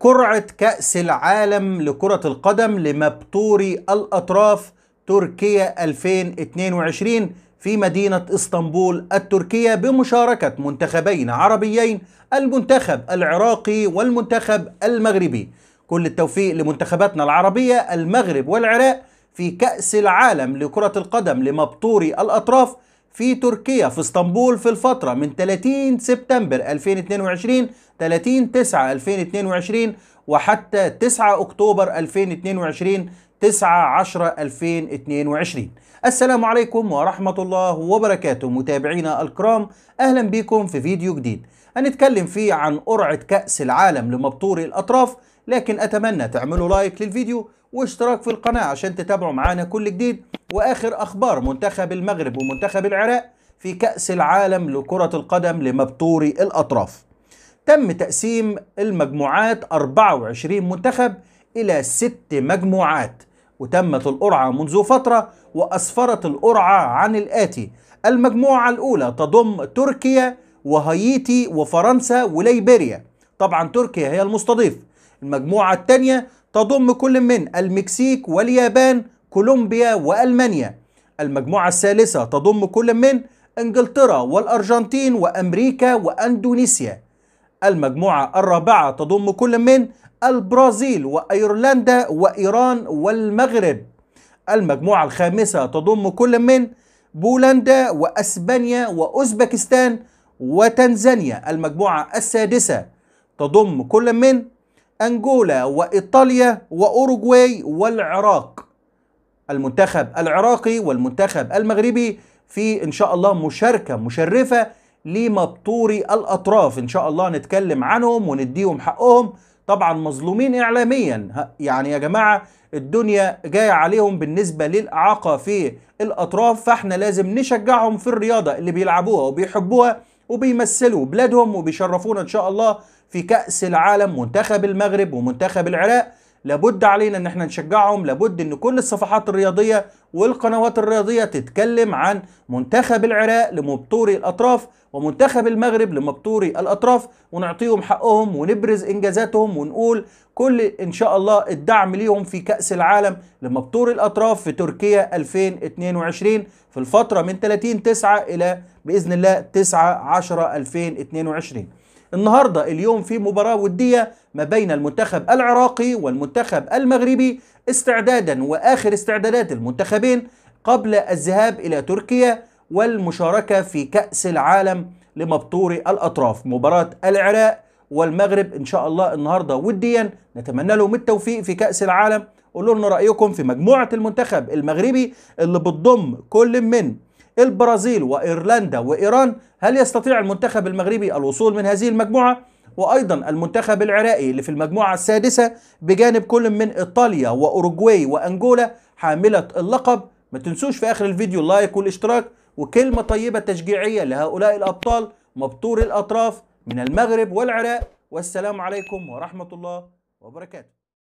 قرعة كأس العالم لكرة القدم لمبتوري الأطراف تركيا 2022 في مدينة اسطنبول التركية بمشاركة منتخبين عربيين المنتخب العراقي والمنتخب المغربي كل التوفيق لمنتخباتنا العربية المغرب والعراق في كأس العالم لكرة القدم لمبطوري الأطراف في تركيا في اسطنبول في الفترة من 30 سبتمبر 2022 30 9 2022 وحتى 9 أكتوبر 2022 9 10 2022 السلام عليكم ورحمة الله وبركاته متابعينا الكرام أهلا بكم في فيديو جديد هنتكلم فيه عن قرعة كأس العالم لمبطوري الأطراف لكن أتمنى تعملوا لايك للفيديو واشتراك في القناة عشان تتابعوا معانا كل جديد وآخر أخبار منتخب المغرب ومنتخب العراق في كأس العالم لكرة القدم لمبطوري الأطراف تم تقسيم المجموعات 24 منتخب إلى ست مجموعات وتمت القرعة منذ فترة وأسفرت القرعة عن الآتي المجموعة الأولى تضم تركيا وهايتي وفرنسا وليبيريا طبعا تركيا هي المستضيف المجموعة الثانية تضم كل من المكسيك واليابان كولومبيا وألمانيا المجموعة الثالثة تضم كل من إنجلترا والأرجنتين وأمريكا وأندونيسيا المجموعة الرابعة تضم كل من البرازيل وأيرلندا وإيران والمغرب المجموعة الخامسة تضم كل من بولندا وأسبانيا وأوزبكستان وتنزانيا المجموعة السادسة تضم كل من أنجولا وإيطاليا وأوروغواي والعراق المنتخب العراقي والمنتخب المغربي في إن شاء الله مشاركة مشرفة لمبطوري الأطراف إن شاء الله نتكلم عنهم ونديهم حقهم طبعا مظلومين إعلاميا يعني يا جماعة الدنيا جاية عليهم بالنسبة للإعاقة في الأطراف فإحنا لازم نشجعهم في الرياضة اللي بيلعبوها وبيحبوها وبيمثلوا بلادهم وبيشرفونا ان شاء الله في كأس العالم منتخب المغرب ومنتخب العراق لابد علينا ان احنا نشجعهم لابد ان كل الصفحات الرياضيه والقنوات الرياضيه تتكلم عن منتخب العراق لمبطوري الاطراف ومنتخب المغرب لمبطوري الاطراف ونعطيهم حقهم ونبرز انجازاتهم ونقول كل ان شاء الله الدعم ليهم في كاس العالم لمبطوري الاطراف في تركيا 2022 في الفتره من 30 9 الى باذن الله 9 10 2022 النهارده اليوم في مباراه وديه ما بين المنتخب العراقي والمنتخب المغربي استعدادا واخر استعدادات المنتخبين قبل الذهاب الى تركيا والمشاركه في كاس العالم لمبطوري الاطراف مباراه العراق والمغرب ان شاء الله النهارده وديا نتمنى لهم التوفيق في كاس العالم قولوا لنا رايكم في مجموعه المنتخب المغربي اللي بتضم كل من البرازيل وإيرلندا وإيران هل يستطيع المنتخب المغربي الوصول من هذه المجموعة؟ وأيضا المنتخب العراقي اللي في المجموعة السادسة بجانب كل من إيطاليا وأوروجواي وأنجولا حاملة اللقب ما تنسوش في آخر الفيديو اللايك والاشتراك وكلمة طيبة تشجيعية لهؤلاء الأبطال مبطور الأطراف من المغرب والعراق والسلام عليكم ورحمة الله وبركاته